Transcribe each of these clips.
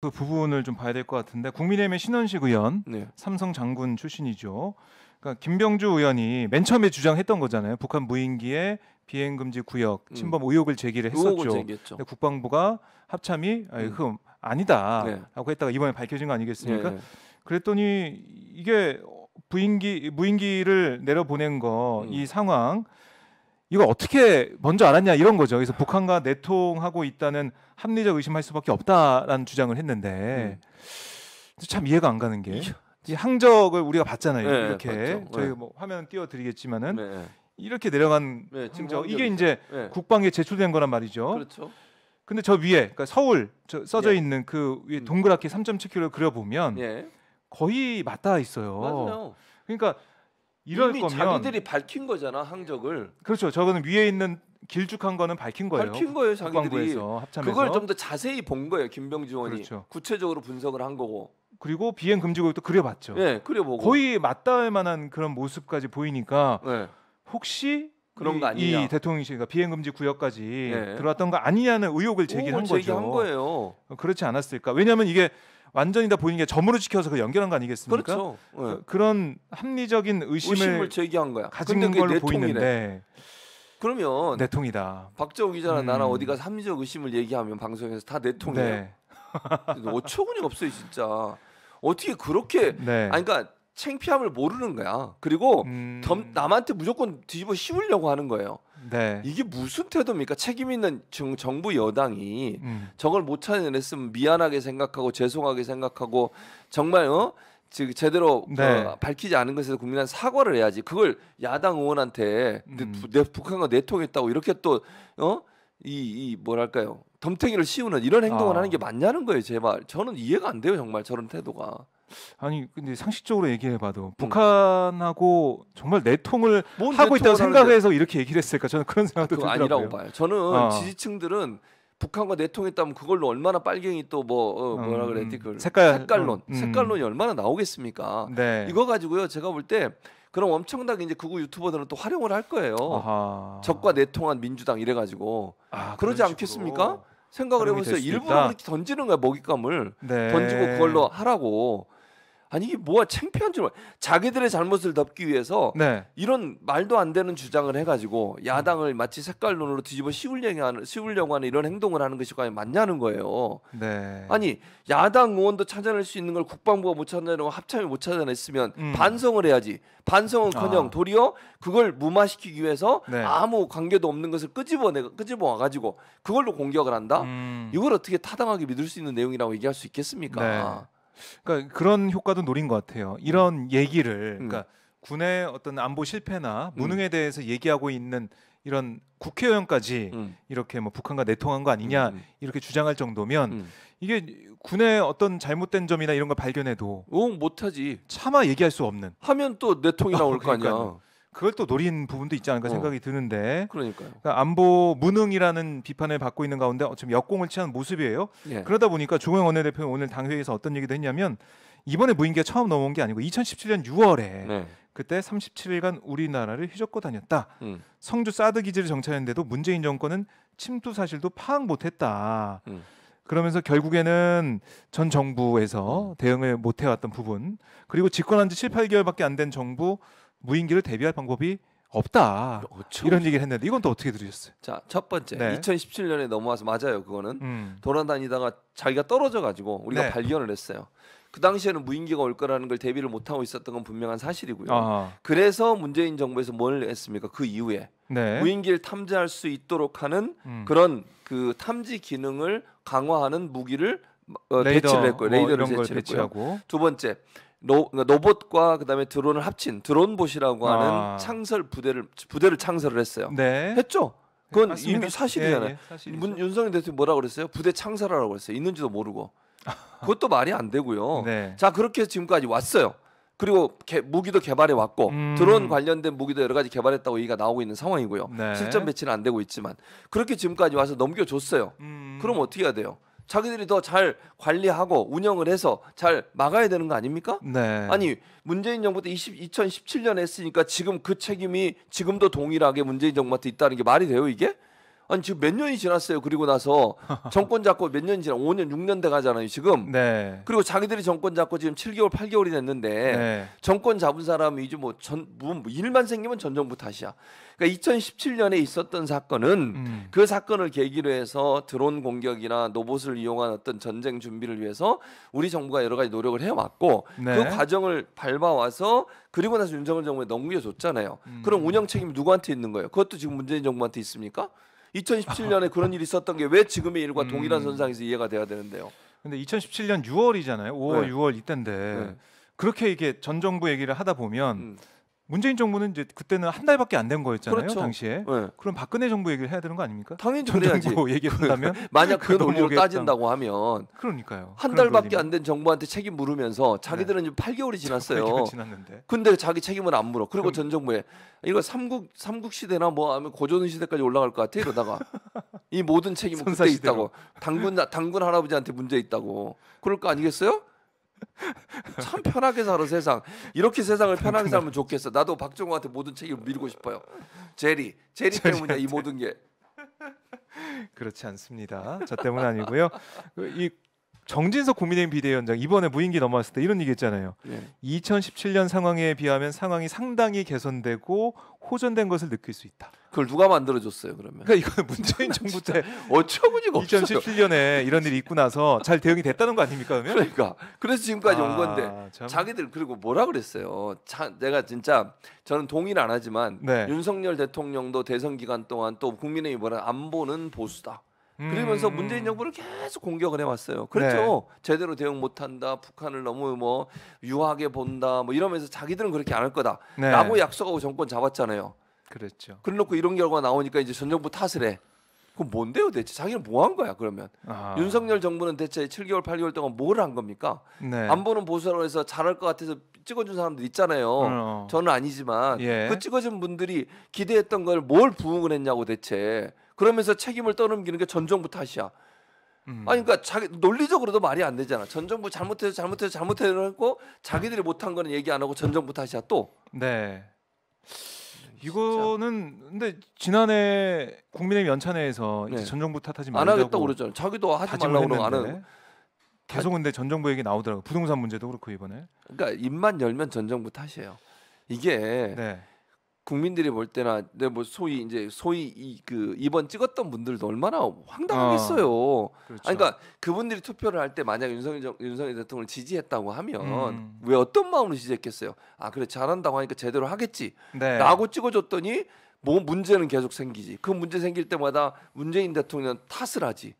그 부분을 좀 봐야 될 것 같은데 국민의힘의 신원식 의원 네. 삼성 장군 출신이죠. 그러니까 김병주 의원이 맨 처음에 주장했던 거잖아요. 북한 무인기에 비행 금지 구역 음. 침범 음. 의혹을 제기를 했었죠. 근데 국방부가 합참이 아이, 음. 흠 아니다라고 네. 했다가 이번에 밝혀진 거 아니겠습니까? 네. 네. 그랬더니 이게 부인기 무인기를 내려보낸 거이 음. 상황 이거 어떻게 먼저 알았냐 이런 거죠. 그래서 북한과 내통하고 있다는 합리적 의심할 수밖에 없다라는 주장을 했는데 음. 참 이해가 안 가는 게이 항적을 우리가 봤잖아요. 네, 이렇게 봤죠. 저희 네. 뭐 화면 띄워드리겠지만은 네. 네. 이렇게 내려간 네, 항적 이게 이제 네. 국방에 제출된 거란 말이죠. 그렇죠. 근데 저 위에 그러니까 서울 저 써져 예. 있는 그 위에 음. 동그랗게 3.7km 그려 보면 거의 맞닿아 있어요. 맞아요. 그러니까 이럴 이미 거면 자기들이 밝힌 거잖아 항적을. 그렇죠. 저거는 위에 있는 길쭉한 거는 밝힌 거예요. 밝힌 거예요, 자기들이. 합참에서. 그걸 좀 더 자세히 본 거예요, 김병지 의원이. 그렇죠. 구체적으로 분석을 한 거고. 그리고 비행 금지구역도 그려봤죠. 네, 그려보고. 거의 맞닿을 만한 그런 모습까지 보이니까 네. 혹시 그런 이, 거 아니냐. 이 대통령실과 비행 금지 구역까지 네. 들어왔던 거 아니냐는 의혹을 제기한 거죠. 제기한 거예요. 그렇지 않았을까? 왜냐하면 이게 완전히 다 보이는 게 점으로 지켜서 그 연결한 거 아니겠습니까? 그렇죠. 네. 그, 런 합리적인 의심을, 의심을, 제기한 거야. 가진 걸로 보이는데. 그러면 내통이다. 박정욱 기자나 음. 나랑 어디 가서 합리적 의심을 얘기하면 방송에서 다 내통이에요. 네. 어처구니가 없어요, 진짜. 어떻게 그렇게 네. 아니 그러니까 챙피함을 모르는 거야. 그리고 음... 덤, 남한테 무조건 뒤집어 씌우려고 하는 거예요. 네. 이게 무슨 태도입니까? 책임 있는 정, 정부 여당이 음. 저걸 못 찾아냈으면 미안하게 생각하고 죄송하게 생각하고 정말 어? 즉 제대로 어, 네. 어, 밝히지 않은 것에서 국민한 테 사과를 해야지. 그걸 야당 의원한테 음. 내, 내 북한과 내통했다고 이렇게 또 어? 이, 이 뭐랄까요 덤탱이를 씌우는 이런 행동을 아. 하는 게 맞냐는 거예요 제발 저는 이해가 안 돼요 정말 저런 태도가 아니 근데 상식적으로 얘기해봐도 음. 북한하고 정말 내통을 하고 있다고 생각해서 이렇게 얘기를 했을까 저는 그런 생각도 아, 들더라고요 아니라고 봐요 저는 아. 지지층들은 북한과 내통했다면 그걸로 얼마나 빨갱이 또뭐 어, 음, 뭐라 음, 그래 티끌 색깔 색깔론 음, 음. 색깔론이 얼마나 나오겠습니까? 네. 이거 가지고요 제가 볼 때 그럼 엄청나게 이제 그우 유튜버들은 또 활용을 할 거예요. 아하. 적과 내통한 민주당 이래 가지고 아, 그러지 않겠습니까? 생각을 해보세요. 일부러 그렇게 던지는 거야 먹잇감을 네. 던지고 그걸로 하라고. 아니 이게 뭐가 창피한지 몰 자기들의 잘못을 덮기 위해서 네. 이런 말도 안 되는 주장을 해가지고 야당을 음. 마치 색깔론으로 뒤집어 씌우려고 하는, 씌우려고 하는 이런 행동을 하는 것이 과연 맞냐는 거예요. 네. 아니 야당 의원도 찾아낼 수 있는 걸 국방부가 못 찾아내고 합참이 못 찾아냈으면 음. 반성을 해야지. 반성은커녕 아. 도리어 그걸 무마시키기 위해서 네. 아무 관계도 없는 것을 끄집어내 끄집어 와가지고 그걸로 공격을 한다. 음. 이걸 어떻게 타당하게 믿을 수 있는 내용이라고 얘기할 수 있겠습니까? 네. 그러니까 그런 효과도 노린 것 같아요. 이런 음. 얘기를 그러니까 음. 군의 어떤 안보 실패나 무능에 음. 대해서 얘기하고 있는 이런 국회의원까지 음. 이렇게 뭐 북한과 내통한 거 아니냐 음. 이렇게 주장할 정도면 음. 이게 군의 어떤 잘못된 점이나 이런 걸 발견해도 응 못하지 차마 얘기할 수 없는 하면 또 내통이 나올 어, 거 아니야 그걸 또 노린 부분도 있지 않을까 어. 생각이 어. 드는데 그러니까요. 그러니까 안보 무능이라는 비판을 받고 있는 가운데 어, 지금 역공을 취한 모습이에요. 예. 그러다 보니까 조영 원내대표는 오늘 당회에서 어떤 얘기도 했냐면 이번에 무인기가 처음 넘어온 게 아니고 2017년 6월에 네. 그때 37일간 우리나라를 휘젓고 다녔다. 음. 성주 사드 기지를 정찰했는데도 문재인 정권은 침투 사실도 파악 못했다. 음. 그러면서 결국에는 전 정부에서 음. 대응을 못해왔던 부분 그리고 집권한 지 7, 8개월밖에 안 된 정부 무인기를 대비할 방법이 없다. 그렇죠. 이런 얘기를 했는데 이건 또 어떻게 들으셨어요? 자, 첫 번째. 네. 2017년에 넘어와서 맞아요. 그거는 음. 돌아다니다가 자기가 떨어져 가지고 우리가 네. 발견을 했어요. 그 당시에는 무인기가 올 거라는 걸 대비를 못 하고 있었던 건 분명한 사실이고요. 아하. 그래서 문재인 정부에서 뭘 했습니까? 그 이후에 네. 무인기를 탐지할 수 있도록 하는 음. 그런 그 탐지 기능을 강화하는 무기를 어, 레이더, 배치를 했고요. 뭐 레이더를 뭐 배치를 했고요. 두 번째, 로, 그러니까 로봇과 그다음에 드론을 합친 드론봇이라고 아. 하는 아. 창설 부대를 부대를 창설을 했어요. 네. 했죠. 그건 맞습니다. 이미 사실이잖아요. 예, 예, 문, 윤석열 대통령 뭐라 고 그랬어요? 부대 창설하라고 그랬어요. 있는지도 모르고. 그것도 말이 안 되고요. 네. 자 그렇게 지금까지 왔어요. 그리고 개, 무기도 개발해 왔고 음. 드론 관련된 무기도 여러 가지 개발했다고 얘기가 나오고 있는 상황이고요. 네. 실전 배치는 안 되고 있지만 그렇게 지금까지 와서 넘겨줬어요. 음. 그럼 어떻게 해야 돼요? 자기들이 더 잘 관리하고 운영을 해서 잘 막아야 되는 거 아닙니까? 네. 아니 문재인 정부 때 20, 2017년 했으니까 지금 그 책임이 지금도 동일하게 문재인 정부한테 있다는 게 말이 돼요 이게? 아니 지금 몇 년이 지났어요. 그리고 나서 정권 잡고 몇 년이 지나 5년 6년 돼 가잖아요, 지금. 네. 그리고 자기들이 정권 잡고 지금 7개월 8개월이 됐는데 네. 정권 잡은 사람이 이제 뭐전 뭐, 뭐 일만 생기면 전 정부 탓이야. 그러니까 2017년에 있었던 사건은 음. 그 사건을 계기로 해서 드론 공격이나 로봇을 이용한 어떤 전쟁 준비를 위해서 우리 정부가 여러 가지 노력을 해 왔고 네. 그 과정을 밟아와서 그리고 나서 윤석열 정부에 넘겨줬잖아요. 음. 그럼 운영 책임이 누구한테 있는 거예요? 그것도 지금 문재인 정부한테 있습니까? 2017년에 그런 일이 있었던 게 왜 지금의 일과 음. 동일한 선상에서 이해가 돼야 되는데요. 근데 2017년 6월이잖아요. 5월, 네. 6월 이때인데 네. 그렇게 이게 전 정부 얘기를 하다 보면 음. 문재인 정부는 이제 그때는 한 달밖에 안 된 거였잖아요 그렇죠. 당시에. 네. 그럼 박근혜 정부 얘기를 해야 되는 거 아닙니까? 당연히 그래야지. 얘기한다면 그 만약 그 논리로 따진다고 하면 그러니까요. 한 달밖에 뭐. 안된 정부한테 책임 물으면서 자기들은 네. 8개월이 지났어요. 8개월 지났는데. 근데 자기 책임을 안 물어. 그리고 그럼, 전 정부에 이거 삼국 삼국 시대나 뭐 하면 고조 시대까지 올라갈 것 같아 이러다가 이 모든 책임은 그때 있다고 당군 당군 할아버지한테 문제 있다고 그럴 거 아니겠어요? 참 편하게 살아 세상. 이렇게 세상을 편하게 살면 좋겠어. 나도 박정호한테 모든 책임을 밀고 싶어요. 제리, 제리 때문이야 이 모든 게. 그렇지 않습니다. 저 때문 아니고요. 그 이 정진석 국민의힘 비대위원장 이번에 무인기 넘어왔을 때 이런 얘기했잖아요. 예. 2017년 상황에 비하면 상황이 상당히 개선되고 호전된 것을 느낄 수 있다. 그걸 누가 만들어줬어요 그러면? 그러니까 이건 문재인 정부 때 어처구니가 없어요. 2017년에 이런 일이 있고 나서 잘 대응이 됐다는 거 아닙니까 그러면? 그러니까 그래서 지금까지 아, 온 건데 참. 자기들 그리고 뭐라 그랬어요? 자, 내가 진짜 저는 동의는 안 하지만 네. 윤석열 대통령도 대선 기간 동안 또국민의 이번에 안보는 보수다. 그러면서 음. 문재인 정부를 계속 공격을 해왔어요. 그렇죠. 네. 제대로 대응 못한다. 북한을 너무 뭐 유하게 본다. 뭐 이러면서 자기들은 그렇게 안 할 거다. 네. 라고 약속하고 정권 잡았잖아요. 그렇죠. 그래놓고 이런 결과가 나오니까 이제 전 정부 탓을 해. 그 뭔데요 대체? 자기는 뭐 한 거야 그러면? 아. 윤석열 정부는 대체 7개월 8개월 동안 뭘 한 겁니까? 네. 안 보는 보수라고 해서 잘할 것 같아서 찍어준 사람들 있잖아요. 어. 저는 아니지만 예. 그 찍어준 분들이 기대했던 걸 뭘 부응을 했냐고 대체. 그러면서 책임을 떠넘기는 게 전 정부 탓이야. 음. 아니 그러니까 자기 논리적으로도 말이 안 되잖아. 전 정부 잘못해서 잘못해서 잘못했고 자기들이 못한 거는 얘기 안 하고 전 정부 탓이야 또. 네. 이거는 근데 지난해 국민의 연찬회에서 네. 이제 전 정부 탓하지 말자고 하겠다고 그러잖아요. 자기도 하지 말라고 그러면 안 하는. 계속 근데 전 정부 얘기 나오더라고. 부동산 문제도 그렇고 이번에. 그러니까 입만 열면 전 정부 탓이에요. 이게 네. 국민들이 볼 때나 네, 뭐 소위 이제 소위 이그 이번 찍었던 분들도 얼마나 황당하겠어요. 어, 그렇죠. 아니, 그러니까 그분들이 투표를 할 때 만약 윤석열 윤석열 대통령을 지지했다고 하면 음. 왜 어떤 마음으로 지지했겠어요? 아 그래 잘한다고 하니까 제대로 하겠지. 네. 라고 찍어줬더니 뭐 문제는 계속 생기지. 그 문제 생길 때마다 문재인 대통령 탓을 하지.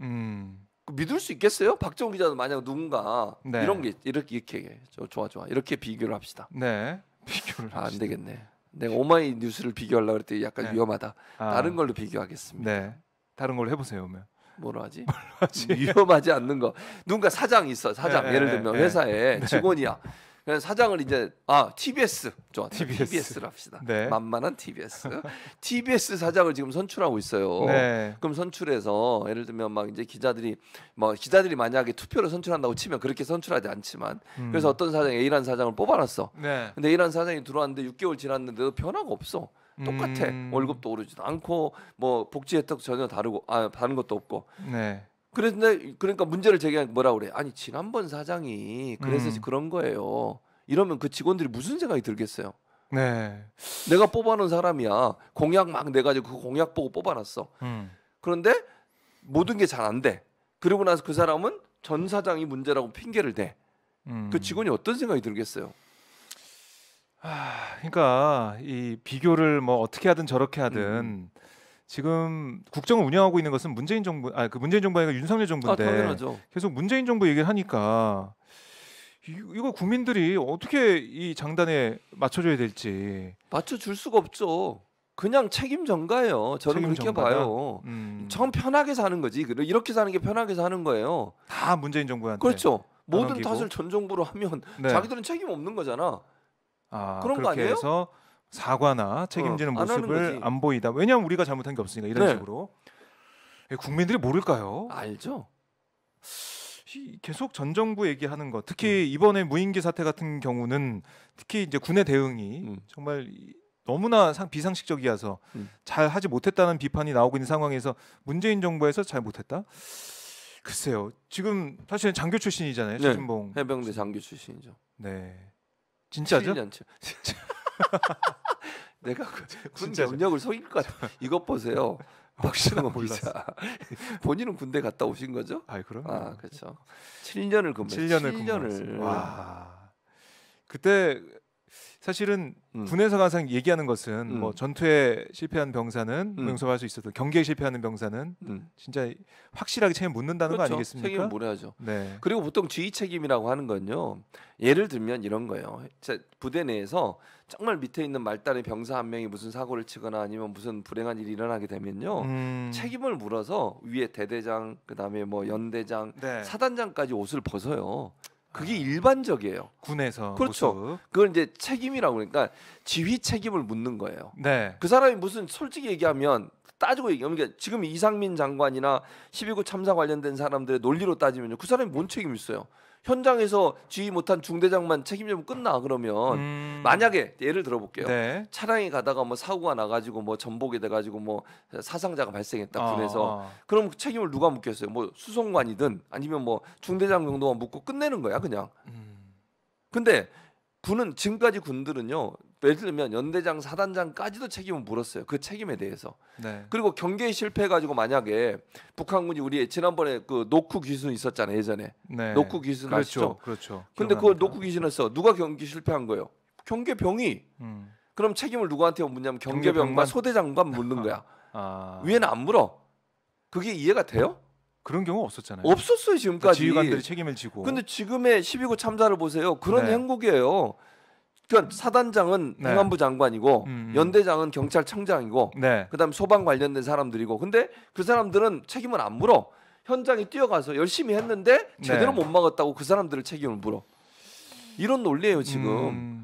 음. 그 믿을 수 있겠어요? 박정훈 기자도 만약 누군가 네. 이런 게 이렇게 이렇게 좋아 좋아 이렇게 비교를 합시다. 네. 비교를 아, 안 되겠네. 내가 오마이 뉴스를 비교하려고 그랬더니 약간 네. 위험하다. 아. 다른 걸로 비교하겠습니다. 네. 다른 걸로 해보세요. 그러면. 뭐로 하지? 하지? 위험하지 않는 거. 누군가 사장이 있어. 사장. 네, 예, 를 네, 들면 네. 회사에 직원이야. 사장을 이제 아 TBS 좋아 TBS. TBS로 합시다. 네. 만만한 TBS. TBS 사장을 지금 선출하고 있어요. 네. 그럼 선출해서 예를 들면 막 이제 기자들이 뭐 기자들이 만약에 투표로 선출한다고 치면 그렇게 선출하지 않지만 음. 그래서 어떤 사장 A라는 사장을 뽑아놨어. 네. 근데 A라는 사장이 들어왔는데 6개월 지났는데도 변화가 없어. 똑같아 음. 월급도 오르지도 않고 뭐 복지 혜택 전혀 다르고 아 다른 것도 없고 네. 그런데 그러니까 문제를 제기한 뭐라 그래? 아니 지난번 사장이 그래서 음. 그런 거예요. 이러면 그 직원들이 무슨 생각이 들겠어요? 네. 내가 뽑아놓은 사람이야. 공약 막 내가 지그 공약 보고 뽑아놨어. 음. 그런데 모든 게 잘 안 돼. 그러고 나서 그 사람은 전 사장이 문제라고 핑계를 대. 음. 그 직원이 어떤 생각이 들겠어요? 아, 그러니까 이 비교를 뭐 어떻게 하든 저렇게 하든 음. 지금 국정을 운영하고 있는 것은 문재인 정부 아 그 문재인 정부 아니라 윤석열 정부인데 아, 계속 문재인 정부 얘기를 하니까 이, 거 국민들이 어떻게 이 장단에 맞춰줘야 될지 맞춰줄 수가 없죠. 그냥 책임 전가예요. 저는 책임 그렇게 봐요. 음. 참 편하게 사는 거지. 이렇게 사는 게 편하게 사는 거예요. 다 문재인 정부한테. 그렇죠. 모든 탓을 전 정부로 하면 네. 자기들은 책임 없는 거잖아. 아, 그런 거 아니에요? 해서 사과나 책임지는 어, 안 모습을 안, 보이다. 왜냐하면 우리가 잘못한 게 없으니까 이런 네. 식으로 예, 국민들이 모를까요? 알죠. 계속 전 정부 얘기하는 것, 특히 음. 이번에 무인기 사태 같은 경우는 특히 이제 군의 대응이 음. 정말 너무나 상, 비상식적이어서 음. 잘 하지 못했다는 비판이 나오고 있는 상황에서 문재인 정부에서 잘 못했다. 글쎄요. 지금 사실은 장교 출신이잖아요. 네. 최진봉 해병대 장교 출신이죠. 네. 진짜죠? 7년째. 내가 그 군대 경력을 속일 것 같아. 이것 보세요. 어, 박신호 기자. 본인은 군대 갔다 오신 거죠? 아이, 그럼. 아, 그렇죠. 7년을 근무. 7년을, 7년을 와. 아. 그때 사실은 음. 군에서 가상 얘기하는 것은 뭐 음. 뭐 전투에 실패한 병사는 음. 용서할 수 있어도 경계에 실패하는 병사는 음. 진짜 확실하게 책임 묻는다는 그렇죠. 거 아니겠습니까? 책임 물어야죠. 네. 그리고 보통 지휘 책임이라고 하는 건요. 예를 들면 이런 거예요. 부대 내에서 정말 밑에 있는 말단의 병사 한 명이 무슨 사고를 치거나 아니면 무슨 불행한 일이 일어나게 되면요. 음. 책임을 물어서 위에 대대장 그다음에 뭐 연대장, 네. 사단장까지 옷을 벗어요. 그게 일반적이에요. 군에서 그렇죠. 모습. 그걸 이제 책임이라고 그러니까 지휘 책임을 묻는 거예요. 네. 그 사람이 무슨 솔직히 얘기하면 따지고 얘기하면 그러니까 지금 이상민 장관이나 12구 참사 관련된 사람들의 논리로 따지면 그 사람이 뭔 책임 이 있어요? 현장에서 지휘 못한 중대장만 책임지면 끝나 그러면 음... 만약에 예를 들어볼게요. 네. 차량에 가다가 뭐 사고가 나가지고 뭐 전복이 돼가지고 뭐 사상자가 발생했다 그래서 아. 어... 그럼 책임을 누가 묻겠어요? 뭐 수송관이든 아니면 뭐 중대장 정도만 묻고 끝내는 거야 그냥. 음... 근데 군은 지금까지 군들은요. 예를 들면 연대장, 사단장까지도 책임을 물었어요. 그 책임에 대해서. 네. 그리고 경계에 실패해 가지고 만약에 북한군이 우리 지난번에 그 노크 귀순 있었잖아요, 예전에. 네. 노크 귀순 그렇죠, 아시죠? 그렇죠. 근데 그걸 노크 귀순에서 누가 경기 실패한 거예요? 경계병이. 음. 그럼 책임을 누구한테 묻냐면 경계병과 소대장만 묻는 거야. 아. 위에는 안 물어. 그게 이해가 돼요? 그런 경우 없었잖아요. 없었어요 그러니까 지금까지. 지휘관들이 책임을 지고. 근데 지금의 12구 참사를 보세요. 그런 네. 행국이에요. 그러니까 사단장은 네. 행안부 장관이고 음음. 음. 연대장은 경찰청장이고 네. 그다음 소방 관련된 사람들이고 근데 그 사람들은 책임을 안 물어. 현장에 뛰어가서 열심히 했는데 네. 제대로 못 막았다고 그 사람들을 책임을 물어. 이런 논리예요 지금. 음.